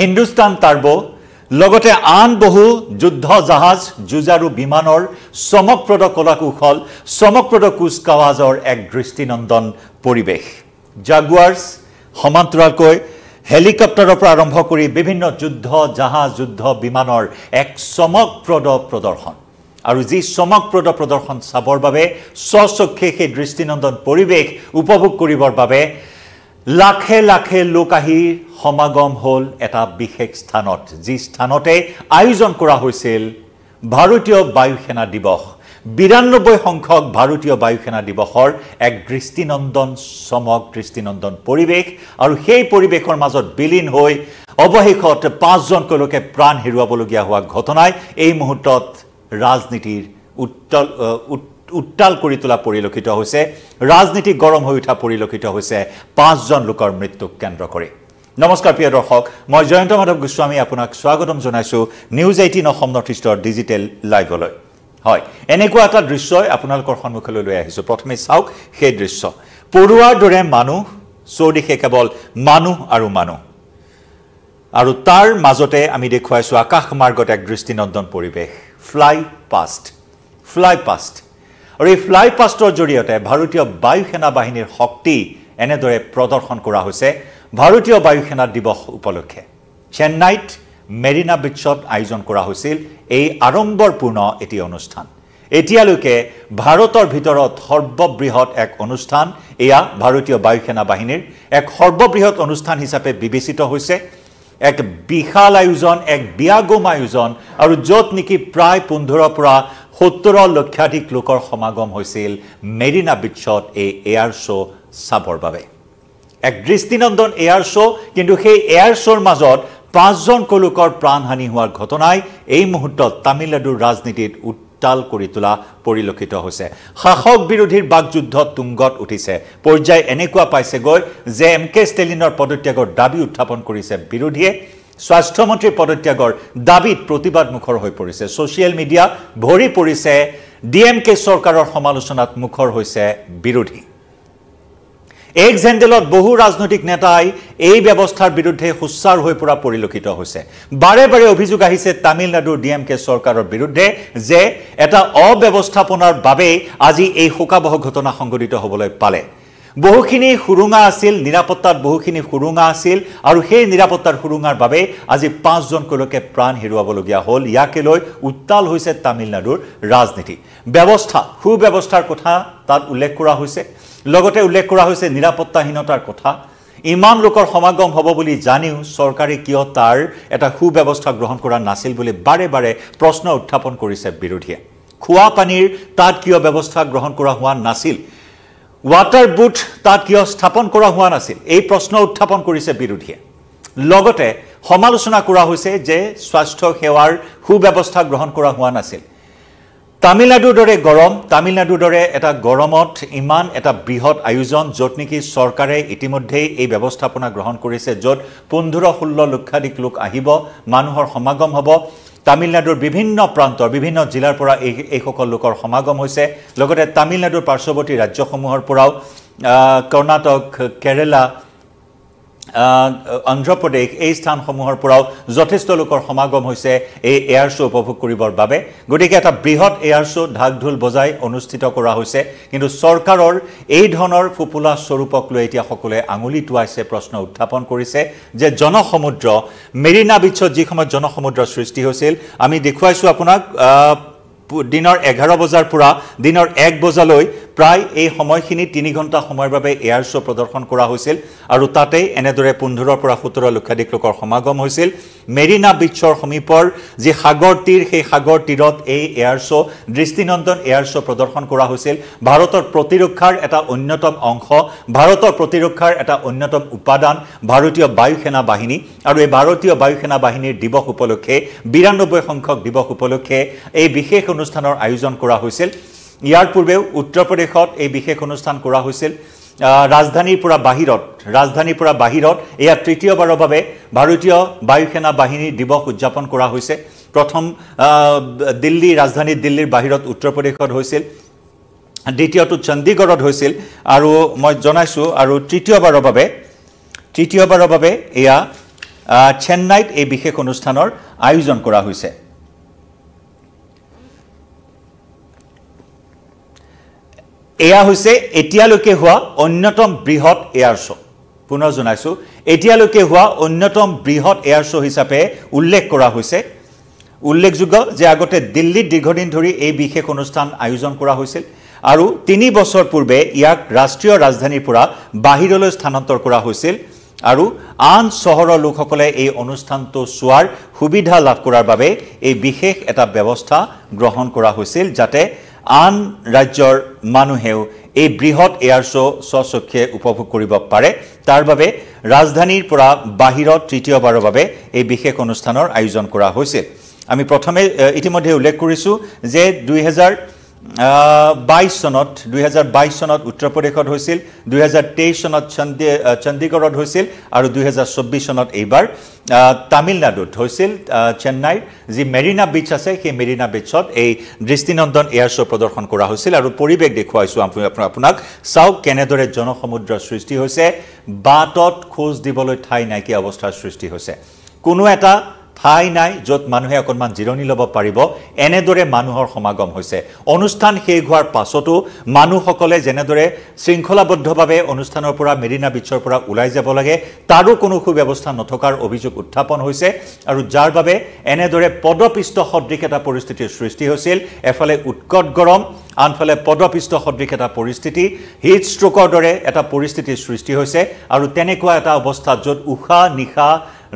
হিন্দুস্তান তাৰ্ব লগতে আন বহু যুদ্ধ জাহাজ যুঁজ আৰু বিমানৰ চমকপ্ৰদ কলা কৌশল চমকপ্ৰদ কুচকাৱাজৰ এক দৃষ্টিনন্দন পৰিৱেশ জাগুৱাৰ্ছ সমান্তৰালকৈ হেলিকপ্টাৰৰ পৰা আৰম্ভ কৰি বিভিন্ন যুদ্ধ জাহাজ যুদ্ধ বিমানৰ এক চমকপ্ৰদ প্ৰদৰ্শন আৰু যি চমকপ্ৰদ প্ৰদৰ্শন চাবৰ বাবে স্বচক্ষে সেই দৃষ্টিনন্দন পৰিৱেশ উপভোগ কৰিবৰ বাবে লাখে লাখে লোক আহি সমাগম হ'ল এটা বিশেষ স্থানত যি স্থানতে আয়োজন কৰা হৈছিল ভাৰতীয় বায়ুসেনা দিৱস বিৰান্নব্বৈ সংখ্যক ভাৰতীয় বায়ুসেনা দিৱসৰ এক দৃষ্টিনন্দন চমক দৃষ্টিনন্দন পৰিৱেশ আৰু সেই পৰিৱেশৰ মাজত বিলীন হৈ অৱশেষত পাঁচজনকৈ লোকে প্ৰাণ হেৰুৱাবলগীয়া হোৱা ঘটনাই এই মুহূৰ্তত ৰাজনীতিৰ উত্তল উত্তৰ উত্তাল কৰি তোলা পৰিলক্ষিত হৈছে ৰাজনীতি গৰম হৈ উঠা পৰিলক্ষিত হৈছে পাঁচজন লোকৰ মৃত্যুক কেন্দ্ৰ কৰি নমস্কাৰ প্ৰিয় দৰ্শক মই জয়ন্ত মাধৱ গোস্বামী আপোনাক স্বাগতম জনাইছোঁ নিউজ এইটিন অসম নৰ্থ ইষ্টৰ ডিজিটেল লাইভলৈ হয় এনেকুৱা এটা দৃশ্যই আপোনালোকৰ সন্মুখলৈ লৈ আহিছোঁ প্ৰথমে চাওক সেই দৃশ্য পৰুৱাৰ দৰে মানুহ চৌদিশে কেৱল মানুহ আৰু মানুহ আৰু তাৰ মাজতে আমি দেখুৱাইছোঁ আকাশমাৰ্গত এক দৃষ্টিনন্দন পৰিৱেশ ফ্লাই পাষ্ট ফ্লাই পাষ্ট আৰু এই ফ্লাইপাষ্টৰ জৰিয়তে ভাৰতীয় বায়ুসেনা বাহিনীৰ শক্তি এনেদৰে প্ৰদৰ্শন কৰা হৈছে ভাৰতীয় বায়ুসেনা দিৱস উপলক্ষে চেন্নাইত মেৰিনা বীচত আয়োজন কৰা হৈছিল এই আড়ম্বৰপূৰ্ণ এটি অনুষ্ঠান এতিয়ালৈকে ভাৰতৰ ভিতৰত সৰ্ববৃহৎ এক অনুষ্ঠান এয়া ভাৰতীয় বায়ুসেনা বাহিনীৰ এক সৰ্ববৃহৎ অনুষ্ঠান হিচাপে বিবেচিত হৈছে এক বিশাল আয়োজন এক বিয়াগোম আয়োজন আৰু য'ত নেকি প্ৰায় পোন্ধৰৰ পৰা সত্তৰ লক্ষাধিক লোকৰ সমাগম হৈছিল মেৰিনা বীচত এই এয়াৰ শ্ব' চাবৰ বাবে এক দৃষ্টিনন্দন এয়াৰ শ্ব' কিন্তু সেই এয়াৰ শ্ব'ৰ মাজত পাঁচজনকৈ লোকৰ প্ৰাণহানি হোৱাৰ ঘটনাই এই মুহূৰ্তত তামিলনাডুৰ ৰাজনীতিত উত্তাল কৰি তোলা পৰিলক্ষিত হৈছে শাসক বিৰোধীৰ বাকযুদ্ধ তুংগত উঠিছে পৰ্যায় এনেকুৱা পাইছেগৈ যে এম কে ষ্টেলিনৰ পদত্যাগৰ দাবী উত্থাপন কৰিছে বিৰোধীয়ে স্বাস্থ্যমন্ত্ৰী পদত্যাগৰ দাবীত প্ৰতিবাদমুখৰ হৈ পৰিছে ছ'চিয়েল মিডিয়া ভৰি পৰিছে ডি এম কে চৰকাৰৰ সমালোচনাত মুখৰ হৈছে বিৰোধী এক জেণ্ডেলত বহু ৰাজনৈতিক নেতাই এই ব্যৱস্থাৰ বিৰুদ্ধে সোচ্চাৰ হৈ পৰা পৰিলক্ষিত হৈছে বাৰে বাৰে অভিযোগ আহিছে তামিলনাডুৰ ডি এম কে চৰকাৰৰ বিৰুদ্ধে যে এটা অব্যৱস্থাপনাৰ বাবেই আজি এই শোকাবহ ঘটনা সংঘটিত হ'বলৈ পালে বহুখিনি সুৰুঙা আছিল নিৰাপত্তাত বহুখিনি সুৰুঙা আছিল আৰু সেই নিৰাপত্তাৰ সুৰুঙাৰ বাবে আজি পাঁচজনকৈ লৈকে প্ৰাণ হেৰুৱাবলগীয়া হ'ল ইয়াকে লৈ উত্তাল হৈছে তামিলনাডুৰ ৰাজনীতি ব্যৱস্থা সু ব্যৱস্থাৰ কথা তাত উল্লেখ কৰা হৈছে লগতে উল্লেখ কৰা হৈছে নিৰাপত্তাহীনতাৰ কথা ইমান লোকৰ সমাগম হ'ব বুলি জানিও চৰকাৰে কিয় তাৰ এটা সু ব্যৱস্থা গ্ৰহণ কৰা নাছিল বুলি বাৰে বাৰে প্ৰশ্ন উত্থাপন কৰিছে বিৰোধীয়ে খোৱা পানীৰ তাত কিয় ব্যৱস্থা গ্ৰহণ কৰা হোৱা নাছিল ৱাটাৰ বুথ তাত কিয় স্থাপন কৰা হোৱা নাছিল এই প্ৰশ্ন উত্থাপন কৰিছে বিৰোধীয়ে লগতে সমালোচনা কৰা হৈছে যে স্বাস্থ্য সেৱাৰ সুব্যৱস্থা গ্ৰহণ কৰা হোৱা নাছিল তামিলনাডুৰ দৰে গৰম তামিলনাডুৰ দৰে এটা গৰমত ইমান এটা বৃহৎ আয়োজন য'ত নেকি চৰকাৰে ইতিমধ্যেই এই ব্যৱস্থাপনা গ্ৰহণ কৰিছে য'ত পোন্ধৰ ষোল্ল লক্ষাধিক লোক আহিব মানুহৰ সমাগম হ'ব তামিলনাডুৰ বিভিন্ন প্ৰান্তৰ বিভিন্ন জিলাৰ পৰা এই এইসকল লোকৰ সমাগম হৈছে লগতে তামিলনাডুৰ পাৰ্শ্বৱৰ্তী ৰাজ্যসমূহৰ পৰাও কৰ্ণাটক কেৰেলা অন্ধ্ৰ প্ৰদেশ এই স্থানসমূহৰ পৰাও যথেষ্ট লোকৰ সমাগম হৈছে এই এয়াৰ শ্ব' উপভোগ কৰিবৰ বাবে গতিকে এটা বৃহৎ এয়াৰ শ্ব' ঢাক ঢোল বজাই অনুষ্ঠিত কৰা হৈছে কিন্তু চৰকাৰৰ এই ধৰণৰ ফোপোলা স্বৰূপক লৈ এতিয়া সকলোৱে আঙুলি টোৱাইছে প্ৰশ্ন উত্থাপন কৰিছে যে জনসমুদ্ৰ মেৰিনা বীচত যি সময়ত জনসমুদ্ৰৰ সৃষ্টি হৈছিল আমি দেখুৱাইছোঁ আপোনাক দিনৰ এঘাৰ বজাৰ পৰা দিনৰ এক বজালৈ প্ৰায় এই সময়খিনি তিনি ঘণ্টা সময়ৰ বাবে এয়াৰ শ্ব' প্ৰদৰ্শন কৰা হৈছিল আৰু তাতেই এনেদৰে পোন্ধৰৰ পৰা সোতৰ লক্ষাধিক লোকৰ সমাগম হৈছিল মেৰিনা বীচৰ সমীপৰ যি সাগৰ তীৰ সেই সাগৰ তীৰত এই এয়াৰ শ্ব' দৃষ্টিনন্দন এয়াৰ শ্ব' প্ৰদৰ্শন কৰা হৈছিল ভাৰতৰ প্ৰতিৰক্ষাৰ এটা অন্যতম অংশ ভাৰতৰ প্ৰতিৰক্ষাৰ এটা অন্যতম উপাদান ভাৰতীয় বায়ু সেনা বাহিনী আৰু এই ভাৰতীয় বায়ু সেনা বাহিনীৰ দিৱস উপলক্ষে বিৰান্নব্বৈ সংখ্যক দিৱস উপলক্ষে এই বিশেষ অনুষ্ঠানৰ আয়োজন কৰা হৈছিল ইয়াৰ পূৰ্বেও উত্তৰ প্ৰদেশত এই বিশেষ অনুষ্ঠান কৰা হৈছিল ৰাজধানীৰ পৰা বাহিৰত ৰাজধানীৰ পৰা বাহিৰত এয়া তৃতীয়বাৰৰ বাবে ভাৰতীয় বায়ু সেনা বাহিনী দিৱস উদযাপন কৰা হৈছে প্ৰথম দিল্লী ৰাজধানী দিল্লীৰ বাহিৰত উত্তৰ প্ৰদেশত হৈছিল দ্বিতীয়টো চণ্ডীগড়ত হৈছিল আৰু মই জনাইছোঁ আৰু তৃতীয়বাৰৰ বাবে তৃতীয়বাৰৰ বাবে এয়া চেন্নাইত এই বিশেষ অনুষ্ঠানৰ আয়োজন কৰা হৈছে এয়া হৈছে এতিয়ালৈকে হোৱা অন্যতম বৃহৎ এয়াৰ শ্ব' পুনৰ জনাইছোঁ এতিয়ালৈকে হোৱা অন্যতম বৃহৎ এয়াৰ শ্ব' হিচাপে উল্লেখ কৰা হৈছে উল্লেখযোগ্য যে আগতে দিল্লীত দীৰ্ঘদিন ধৰি এই বিশেষ অনুষ্ঠান আয়োজন কৰা হৈছিল আৰু তিনি বছৰ পূৰ্বে ইয়াক ৰাষ্ট্ৰীয় ৰাজধানীৰ পৰা বাহিৰলৈ স্থানান্তৰ কৰা হৈছিল আৰু আন চহৰৰ লোকসকলে এই অনুষ্ঠানটো চোৱাৰ সুবিধা লাভ কৰাৰ বাবে এই বিশেষ এটা ব্যৱস্থা গ্ৰহণ কৰা হৈছিল যাতে আন ৰাজ্যৰ মানুহেও এই বৃহৎ এয়াৰ শ্ব' স্বচক্ষে উপভোগ কৰিব পাৰে তাৰ বাবে ৰাজধানীৰ পৰা বাহিৰত তৃতীয়বাৰৰ বাবে এই বিশেষ অনুষ্ঠানৰ আয়োজন কৰা হৈছিল আমি প্ৰথমে ইতিমধ্যে উল্লেখ কৰিছোঁ যে দুহেজাৰ বাইছ চনত দুহেজাৰ বাইছ চনত উত্তৰ প্ৰদেশত হৈছিল দুহেজাৰ তেইছ চনত চণ্ডী চণ্ডীগড়ত হৈছিল আৰু দুহেজাৰ চৌব্বিছ চনত এইবাৰ তামিলনাডুত হৈছিল চেন্নাইৰ যি মেৰিনা বীচ আছে সেই মেৰিনা বীচত এই দৃষ্টিনন্দন এয়াৰ শ্ব' প্ৰদৰ্শন কৰা হৈছিল আৰু পৰিৱেশ দেখুৱাইছোঁ আপোনাক চাওক কেনেদৰে জনসমুদ্ৰ সৃষ্টি হৈছে বাটত খোজ দিবলৈ ঠাই নাইকিয়া অৱস্থাৰ সৃষ্টি হৈছে কোনো এটা ঠাই নাই য'ত মানুহে অকণমান জিৰণি ল'ব পাৰিব এনেদৰে মানুহৰ সমাগম হৈছে অনুষ্ঠান শেষ হোৱাৰ পাছতো মানুহসকলে যেনেদৰে শৃংখলাবদ্ধভাৱে অনুষ্ঠানৰ পৰা মেৰিনা বীচৰ পৰা ওলাই যাব লাগে তাৰো কোনো সু ব্যৱস্থা নথকাৰ অভিযোগ উত্থাপন হৈছে আৰু যাৰ বাবে এনেদৰে পদপিষ্ট সদৃশ এটা পৰিস্থিতিৰ সৃষ্টি হৈছিল এফালে উৎকট গৰম আনফালে পদপিষ্ট সদৃশ এটা পৰিস্থিতি হিট ষ্ট্ৰোকৰ দৰে এটা পৰিস্থিতিৰ সৃষ্টি হৈছে আৰু তেনেকুৱা এটা অৱস্থাত য'ত উশাহ নিশা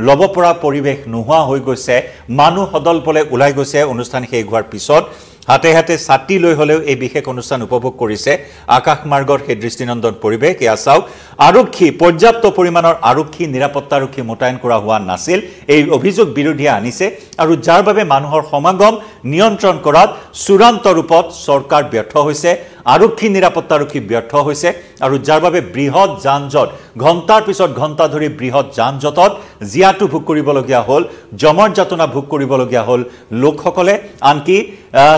ল'ব পৰা পৰিৱেশ নোহোৱা হৈ গৈছে মানুহ সদলবলে ওলাই গৈছে অনুষ্ঠান শেষ হোৱাৰ পিছত হাতে হাতে ছাতি লৈ হ'লেও এই বিশেষ অনুষ্ঠান উপভোগ কৰিছে আকাশমাৰ্গৰ সেই দৃষ্টিনন্দন পৰিৱেশ এয়া চাওক আৰক্ষী পৰ্যাপ্ত পৰিমাণৰ আৰক্ষী নিৰাপত্তাৰক্ষী মোতায়েন কৰা হোৱা নাছিল এই অভিযোগ বিৰোধীয়ে আনিছে আৰু যাৰ বাবে মানুহৰ সমাগম নিয়ন্ত্ৰণ কৰাত চূড়ান্ত ৰূপত চৰকাৰ ব্যৰ্থ হৈছে আৰক্ষী নিৰাপত্তাৰক্ষী ব্যৰ্থ হৈছে আৰু যাৰ বাবে বৃহৎ যানজঁট ঘণ্টাৰ পিছত ঘণ্টা ধৰি বৃহৎ যানজঁটত জীয়াটো ভোগ কৰিবলগীয়া হ'ল যমৰ যাতনা ভোগ কৰিবলগীয়া হ'ল লোকসকলে আনকি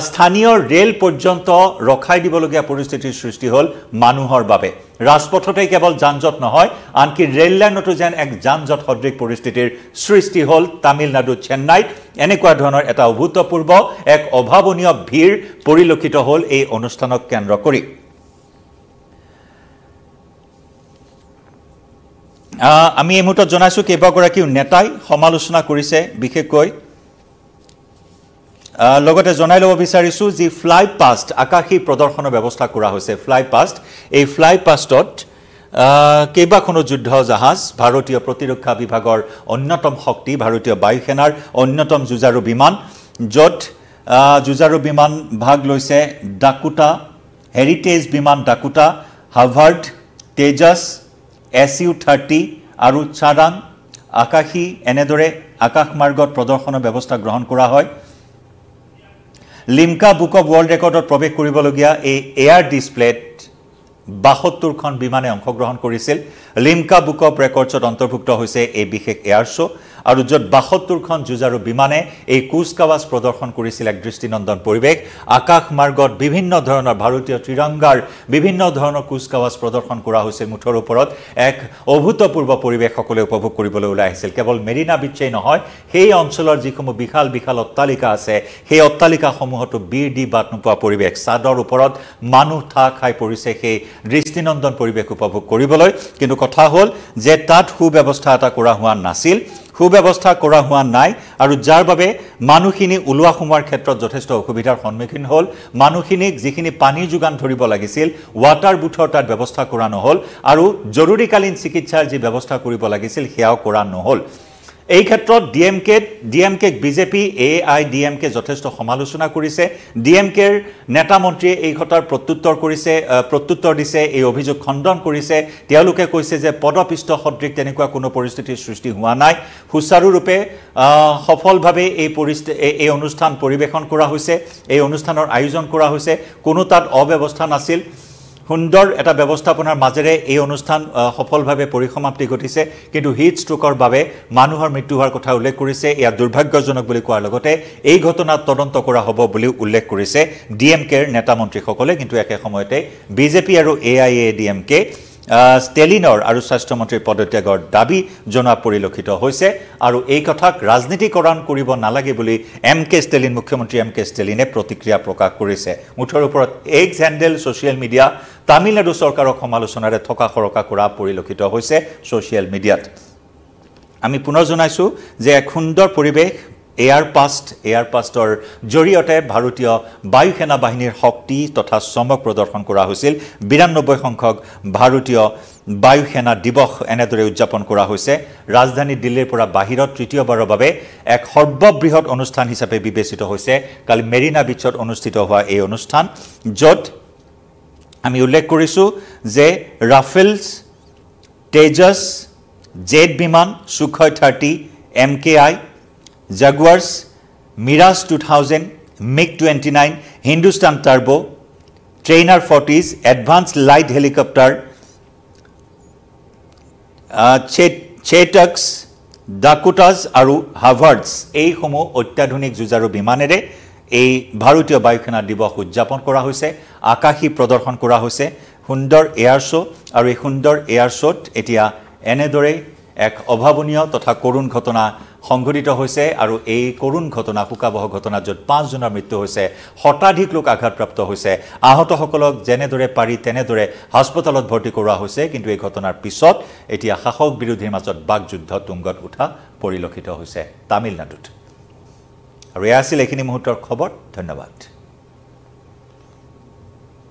স্থানীয় ৰেল পৰ্যন্ত ৰখাই দিবলগীয়া পৰিস্থিতিৰ সৃষ্টি হ'ল মানুহৰ বাবে ৰাজপথতেই কেৱল যানজঁট নহয় আনকি ৰেল লাইনতো যেন এক যানজঁট সদৃশ পৰিস্থিতিৰ সৃষ্টি হ'ল তামিলনাডু চেন্নাইত এনেকুৱা ধৰণৰ এটা অভূতপূৰ্ব এক অভাৱনীয় ভিৰ পৰিলক্ষিত হ'ল এই অনুষ্ঠানক কেন্দ্ৰ কৰি আমি এই মুহূৰ্তত জনাইছোঁ কেইবাগৰাকীও নেতাই সমালোচনা কৰিছে বিশেষকৈ লগতে জনাই ল'ব বিচাৰিছোঁ যি ফ্লাইপাষ্ট আকাশী প্ৰদৰ্শনৰ ব্যৱস্থা কৰা হৈছে ফ্লাইপাষ্ট এই ফ্লাইপাষ্টত কেইবাখনো যুদ্ধ জাহাজ ভাৰতীয় প্ৰতিৰক্ষা বিভাগৰ অন্যতম শক্তি ভাৰতীয় বায়ু সেনাৰ অন্যতম যুঁজাৰু বিমান য'ত যুঁজাৰু বিমান ভাগ লৈছে ডাকোটা হেৰিটেজ বিমান Dakota Harvard Tejas S U thirty আৰু চাৰাং আকাশী এনেদৰে আকাশমাৰ্গত প্ৰদৰ্শনৰ ব্যৱস্থা গ্ৰহণ কৰা হয় লিমকা বুক অৱ ৱৰ্ল্ড ৰেকৰ্ডত প্ৰৱেশ কৰিবলগীয়া এই এয়াৰ ডিছপ্লেত বাসত্তৰখন বিমানে অংশগ্ৰহণ কৰিছিল লিমকা বুক অফ ৰেকৰ্ডছত অন্তৰ্ভুক্ত হৈছে এই বিশেষ এয়াৰ শ্ব' আৰু য'ত বাসত্তৰখন যুঁজাৰু বিমানে এই কুচকাৱাজ প্ৰদৰ্শন কৰিছিল এক দৃষ্টিনন্দন পৰিৱেশ আকাশমাৰ্গত বিভিন্ন ধৰণৰ ভাৰতীয় ত্ৰিৰংগাৰ বিভিন্ন ধৰণৰ কুচকাৱাজ প্ৰদৰ্শন কৰা হৈছে মুঠৰ ওপৰত এক অভূতপূৰ্ব পৰিৱেশ সকলোৱে উপভোগ কৰিবলৈ ওলাই আহিছিল কেৱল মেৰিনা বিচ্ছেই নহয় সেই অঞ্চলৰ যিসমূহ বিশাল বিশাল অট্টালিকা আছে সেই অট্টালিকাসমূহতো বীৰ দি বাট নোপোৱা পৰিৱেশ চাদৰ ওপৰত মানুহ থাক খাই পৰিছে সেই দৃষ্টিনন্দন পৰিৱেশ উপভোগ কৰিবলৈ কিন্তু কথা হ'ল যে তাত সু ব্যৱস্থা এটা কৰা হোৱা নাছিল সু ব্যৱস্থা কৰা হোৱা নাই আৰু যাৰ বাবে মানুহখিনি ওলোৱা সোমোৱাৰ ক্ষেত্ৰত যথেষ্ট অসুবিধাৰ সন্মুখীন হ'ল মানুহখিনিক যিখিনি পানী যোগান ধৰিব লাগিছিল ৱাটাৰ বুথৰ তাত ব্যৱস্থা কৰা নহ'ল আৰু জৰুৰীকালীন চিকিৎসাৰ যি ব্যৱস্থা কৰিব লাগিছিল সেয়াও কৰা নহ'ল এই ক্ষেত্ৰত D M K D M কেক BJP A I D M K যথেষ্ট সমালোচনা কৰিছে ডি এম কেৰ নেতা মন্ত্ৰীয়ে এই কথাৰ প্ৰত্যুত্তৰ কৰিছে প্ৰত্যুত্তৰ দিছে এই অভিযোগ খণ্ডন কৰিছে তেওঁলোকে কৈছে যে পদপিষ্ট সদৃশ তেনেকুৱা কোনো পৰিস্থিতিৰ সৃষ্টি হোৱা নাই সুচাৰুৰূপে সফলভাৱে এই পৰিস্থিতি এই অনুষ্ঠান পৰিৱেশন কৰা হৈছে এই অনুষ্ঠানৰ আয়োজন কৰা হৈছে কোনো তাত অব্যৱস্থা নাছিল সুন্দৰ এটা ব্যৱস্থাপনাৰ মাজেৰে এই অনুষ্ঠান সফলভাৱে পৰিসমাপ্তি ঘটিছে কিন্তু হিট হিটষ্ট্ৰোকৰ বাবে মানুহৰ মৃত্যু হোৱাৰ কথা উল্লেখ কৰিছে এয়া দুৰ্ভাগ্যজনক বুলি কোৱাৰ লগতে এই ঘটনাত তদন্ত কৰা হ'ব বুলিও উল্লেখ কৰিছে ডি এম কেৰ নেতা মন্ত্ৰীসকলে কিন্তু একে সময়তে বিজেপি আৰু A I A D M কে ষ্টেলিনৰ আৰু স্বাস্থ্যমন্ত্ৰীৰ পদত্যাগৰ দাবী জনোৱা পৰিলক্ষিত হৈছে আৰু এই কথাক ৰাজনীতিকৰণ কৰিব নালাগে বুলি এম কে ষ্টেলিন মুখ্যমন্ত্ৰী এম কে ষ্টেলিনে প্ৰতিক্ৰিয়া প্ৰকাশ কৰিছে মুঠৰ ওপৰত এক হেণ্ডেল ছ'চিয়েল মিডিয়া তামিলনাডু চৰকাৰক সমালোচনাৰে থকা সৰকা কৰা পৰিলক্ষিত হৈছে ছ'চিয়েল মিডিয়াত আমি পুনৰ জনাইছোঁ যে এক সুন্দৰ পৰিৱেশ এয়াৰপাষ্ট এয়াৰপাষ্টৰ জৰিয়তে ভাৰতীয় বায়ু সেনা বাহিনীৰ শক্তি তথা চমক প্ৰদৰ্শন কৰা হৈছিল বিৰান্নব্বৈ সংখ্যক ভাৰতীয় বায়ু সেনা দিৱস এনেদৰে উদযাপন কৰা হৈছে ৰাজধানী দিল্লীৰ পৰা বাহিৰত তৃতীয়বাৰৰ বাবে এক সৰ্ববৃহৎ অনুষ্ঠান হিচাপে বিবেচিত হৈছে কালি মেৰিনা বিচত অনুষ্ঠিত হোৱা এই অনুষ্ঠান য'ত আমি উল্লেখ কৰিছোঁ যে ৰাফেলছ তেজছ জেট বিমান Sukhoi thirty M K I Jaguars Mirage two thousand MiG twenty nine Hindustan turbo trainer forties advance light helicopter Chetaks Dakotas আৰু হাভাৰ্ডছ এইসমূহ অত্যাধুনিক যুঁজাৰু বিমানেৰে এই ভাৰতীয় বায়ুসেনা দিৱস উদযাপন কৰা হৈছে আকাশী প্ৰদৰ্শন কৰা হৈছে সুন্দৰ এয়াৰ শ্ব' আৰু এই সুন্দৰ এয়াৰ শ্ব'ত এতিয়া এনেদৰেই এক অভাৱনীয় তথা কৰুণ ঘটনা সংঘটিত হৈছে আৰু এই কৰুণ ঘটনা শোকাবহ ঘটনা য'ত পাঁচজনৰ মৃত্যু হৈছে শতাধিক লোক আঘাতপ্ৰাপ্ত হৈছে আহতসকলক যেনেদৰে পাৰি তেনেদৰে হাস্পতালত ভৰ্তি কৰোৱা হৈছে কিন্তু এই ঘটনাৰ পিছত এতিয়া শাসক বিৰোধীৰ মাজত বাক যুদ্ধ তুংগত উঠা পৰিলক্ষিত হৈছে তামিলনাডুত আৰু এয়া আছিল এইখিনি মুহূৰ্তৰ খবৰ ধন্যবাদ